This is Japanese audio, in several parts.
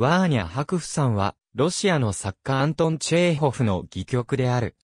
ワーニャ・ハクフさんは、ロシアの作家アントン・チェーホフの戯曲である。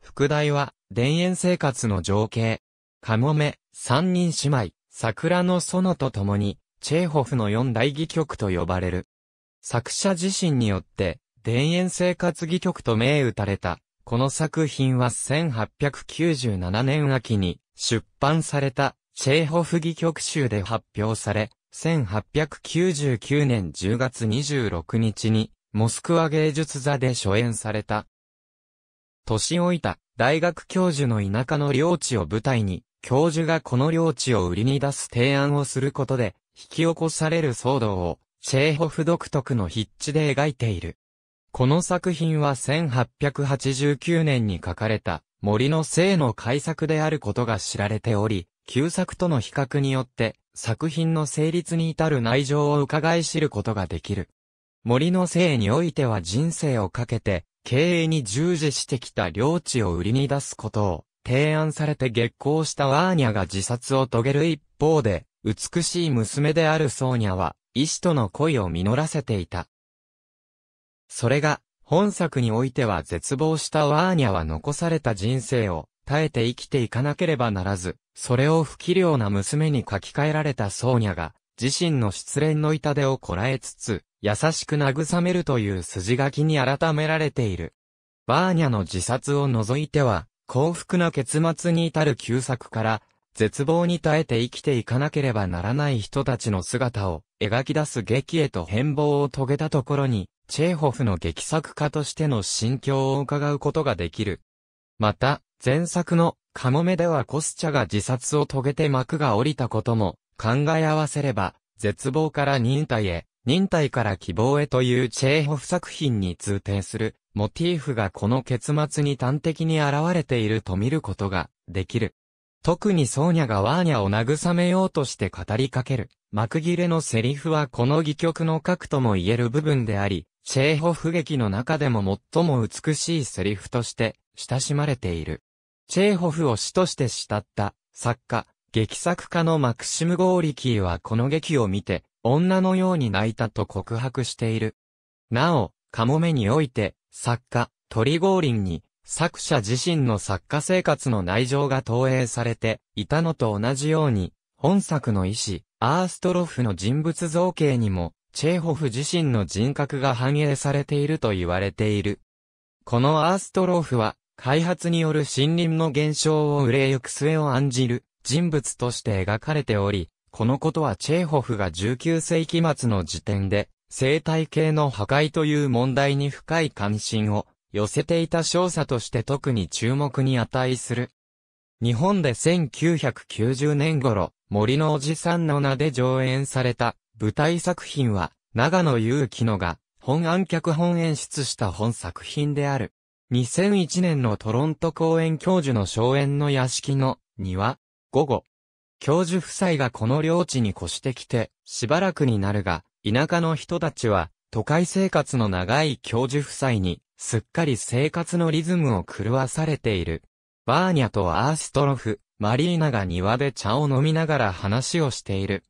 副題は、田園生活の情景。カモメ、三人姉妹、桜の園と共に、チェーホフの四大戯曲と呼ばれる。作者自身によって、田園生活戯曲と銘打たれた、この作品は1897年秋に出版されたチェーホフ戯曲集で発表され、1899年10月26日に、モスクワ芸術座で初演された。年老いた大学教授の田舎の領地を舞台に、教授がこの領地を売りに出す提案をすることで、引き起こされる騒動を、チェーホフ独特の筆致で描いている。この作品は1889年に書かれた森の性の改作であることが知られており、旧作との比較によって作品の成立に至る内情を伺い知ることができる。森の生においては人生をかけて、経営に従事してきた領地を売りに出すことを提案されて激光したワーニャが自殺を遂げる一方で、美しい娘であるソーニャは、医師との恋を実らせていた。それが、本作においては絶望したワーニャは残された人生を耐えて生きていかなければならず、それを不器量な娘に書き換えられたソーニャが、自身の失恋の痛手をこらえつつ、優しく慰めるという筋書きに改められている。バーニャの自殺を除いては、幸福な結末に至る旧作から、絶望に耐えて生きていかなければならない人たちの姿を描き出す劇へと変貌を遂げたところに、チェーホフの劇作家としての心境を伺うことができる。また、前作のカモメではコスチャが自殺を遂げて幕が降りたことも考え合わせれば、絶望から忍耐へ、忍耐から希望へというチェーホフ作品に通底するモチーフがこの結末に端的に現れていると見ることができる。特にソーニャがワーニャを慰めようとして語りかける、幕切れのセリフはこの戯曲の核とも言える部分であり、チェーホフ劇の中でも最も美しいセリフとして親しまれている。チェーホフを死として慕った作家、劇作家のマクシム・ゴーリキーはこの劇を見て、女のように泣いたと告白している。なお、カモメにおいて、作家、トリゴーリンに、作者自身の作家生活の内情が投影されていたのと同じように、本作の意思、アーストロフの人物造形にも、チェーホフ自身の人格が反映されていると言われている。このアーストロフは、開発による森林の減少を憂いゆく末を案じる人物として描かれており、このことはチェーホフが19世紀末の時点で、生態系の破壊という問題に深い関心を寄せていた少佐として特に注目に値する。日本で1990年頃、森のおじさんの名で上演された舞台作品は、長野祐樹のが、本案脚本演出した本作品である。2001年のトロント公園教授の荘園の屋敷の庭、午後。教授夫妻がこの領地に越してきて、しばらくになるが、田舎の人たちは、都会生活の長い教授夫妻に、すっかり生活のリズムを狂わされている。バーニャとアーストロフ、マリーナが庭で茶を飲みながら話をしている。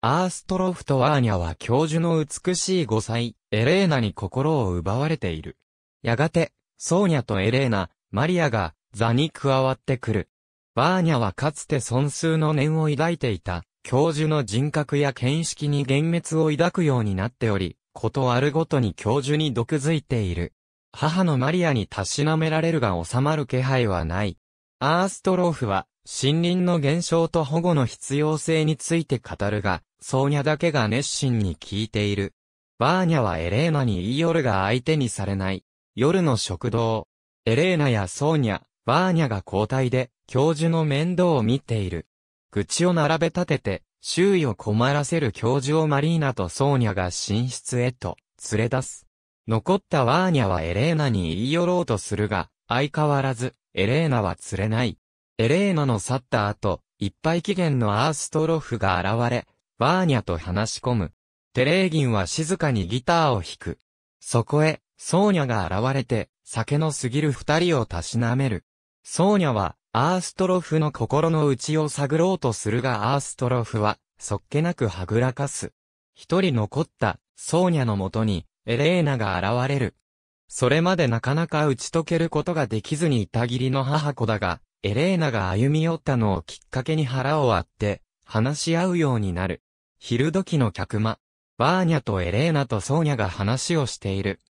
アーストロフとアーニャは教授の美しい5歳、エレーナに心を奪われている。やがて、ソーニャとエレーナ、マリアが座に加わってくる。バーニャはかつて尊数の念を抱いていた、教授の人格や見識に幻滅を抱くようになっており、ことあるごとに教授に毒づいている。母のマリアにたしなめられるが収まる気配はない。アーストローフは、森林の減少と保護の必要性について語るが、ソーニャだけが熱心に聞いている。バーニャはエレーナに言い寄るが相手にされない。夜の食堂。エレーナやソーニャ、バーニャが交代で、教授の面倒を見ている。愚痴を並べ立てて、周囲を困らせる教授をマリーナとソーニャが寝室へと、連れ出す。残ったワーニャはエレーナに言い寄ろうとするが、相変わらず、エレーナは釣れない。エレーナの去った後、いっぱい期限のアーストロフが現れ、ワーニャと話し込む。テレーギンは静かにギターを弾く。そこへ、ソーニャが現れて、酒の過ぎる二人をたしなめる。ソーニャは、アーストロフの心の内を探ろうとするがアーストロフは、そっけなくはぐらかす。一人残った、ソーニャのもとに、エレーナが現れる。それまでなかなか打ち解けることができずにいたぎりの母子だが、エレーナが歩み寄ったのをきっかけに腹を割って、話し合うようになる。昼時の客間。バーニャとエレーナとソーニャが話をしている。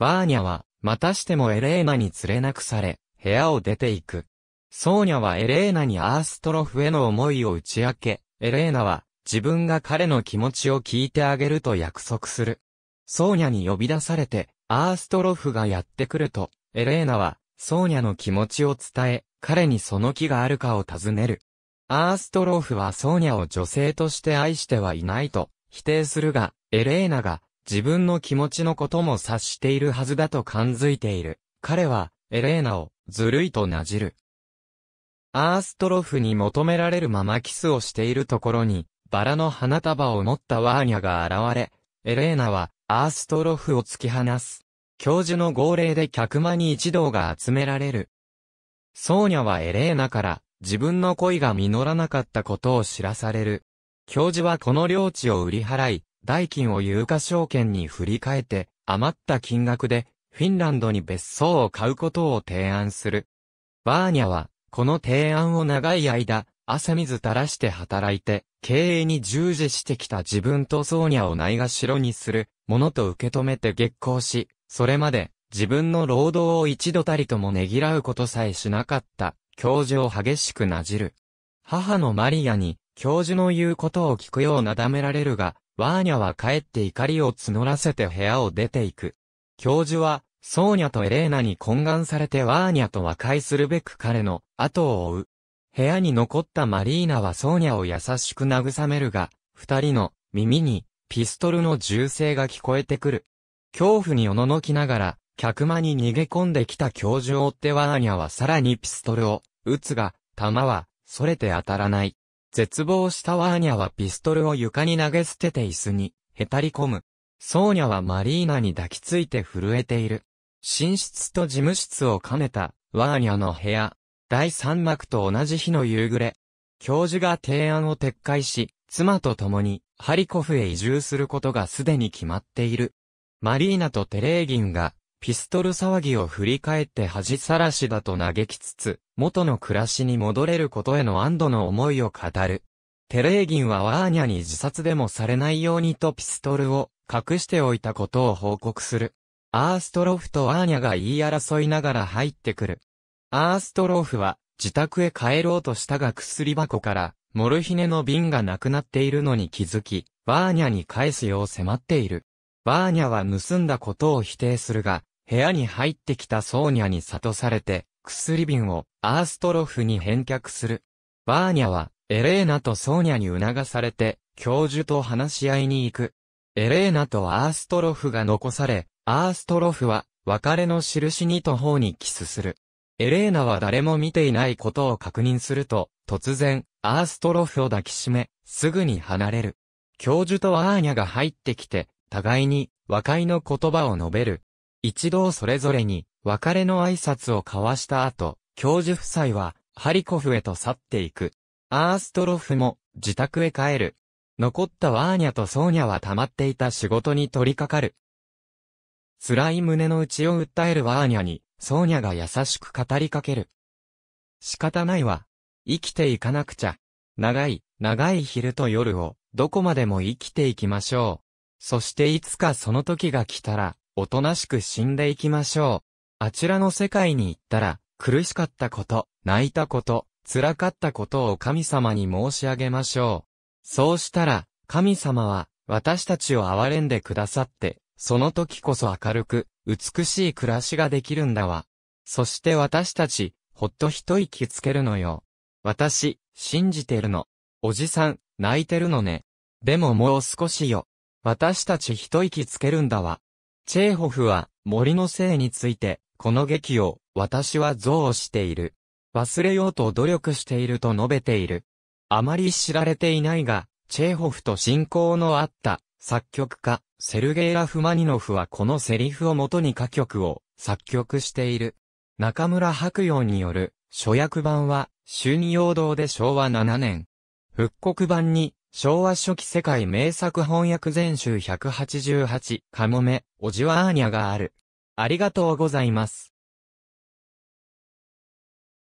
バーニャは、またしてもエレーナに連れなくされ、部屋を出ていく。ソーニャはエレーナにアーストロフへの思いを打ち明け、エレーナは、自分が彼の気持ちを聞いてあげると約束する。ソーニャに呼び出されて、アーストロフがやってくると、エレーナは、ソーニャの気持ちを伝え、彼にその気があるかを尋ねる。アーストロフはソーニャを女性として愛してはいないと否定するが、エレーナが自分の気持ちのことも察しているはずだと感づいている。彼は、エレーナを、ずるいとなじる。アーストロフに求められるままキスをしているところに、バラの花束を持ったワーニャが現れ、エレーナは、アーストロフを突き放す。教授の号令で客間に一同が集められる。ソーニャはエレーナから、自分の恋が実らなかったことを知らされる。教授はこの領地を売り払い、代金を有価証券に振り替えて、余った金額で、フィンランドに別荘を買うことを提案する。バーニャは、この提案を長い間、汗水垂らして働いて、経営に従事してきた自分とソーニャをないがしろにするものと受け止めて激高し、それまで自分の労働を一度たりともねぎらうことさえしなかった教授を激しくなじる。母のマリアに教授の言うことを聞くようなだめられるが、ワーニャは帰って怒りを募らせて部屋を出ていく。教授は、ソーニャとエレーナに懇願されてワーニャと和解するべく彼の後を追う。部屋に残ったマリーナはソーニャを優しく慰めるが、二人の耳にピストルの銃声が聞こえてくる。恐怖におののきながら、客間に逃げ込んできた教授を追ってワーニャはさらにピストルを撃つが、弾は、それて当たらない。絶望したワーニャはピストルを床に投げ捨てて椅子に、へたり込む。ソーニャはマリーナに抱きついて震えている。寝室と事務室を兼ねた、ワーニャの部屋。第三幕と同じ日の夕暮れ。教授が提案を撤回し、妻と共に、ハリコフへ移住することがすでに決まっている。マリーナとテレーギンが、ピストル騒ぎを振り返って恥さらしだと嘆きつつ、元の暮らしに戻れることへの安堵の思いを語る。テレーギンはワーニャに自殺でもされないようにとピストルを隠しておいたことを報告する。アーストロフとワーニャが言い争いながら入ってくる。アーストロフは自宅へ帰ろうとしたが薬箱からモルヒネの瓶がなくなっているのに気づき、ワーニャに返すよう迫っている。ワーニャは盗んだことを否定するが、部屋に入ってきたソーニャに諭されて、薬瓶をアーストロフに返却する。バーニャは、エレーナとソーニャに促されて、教授と話し合いに行く。エレーナとアーストロフが残され、アーストロフは、別れの印に途方にキスする。エレーナは誰も見ていないことを確認すると、突然、アーストロフを抱きしめ、すぐに離れる。教授とアーニャが入ってきて、互いに、和解の言葉を述べる。一同それぞれに別れの挨拶を交わした後、教授夫妻はハリコフへと去っていく。アーストロフも自宅へ帰る。残ったワーニャとソーニャは溜まっていた仕事に取り掛かる。辛い胸の内を訴えるワーニャに、ソーニャが優しく語りかける。仕方ないわ。生きていかなくちゃ。長い、長い昼と夜を、どこまでも生きていきましょう。そしていつかその時が来たら、おとなしく死んでいきましょう。あちらの世界に行ったら、苦しかったこと、泣いたこと、辛かったことを神様に申し上げましょう。そうしたら、神様は、私たちを憐れんでくださって、その時こそ明るく、美しい暮らしができるんだわ。そして私たち、ほっと一息つけるのよ。私、信じてるの。おじさん、泣いてるのね。でももう少しよ。私たち一息つけるんだわ。チェーホフは森の性について、この劇を私は憎悪している。忘れようと努力していると述べている。あまり知られていないが、チェーホフと親交のあった作曲家、セルゲイ・ラフマニノフはこのセリフをもとに歌曲を作曲している。中村白洋による、初役版は、春陽堂で昭和7年。復刻版に、昭和初期世界名作翻訳全集188、カモメ、オジワーニャがある。ありがとうございます。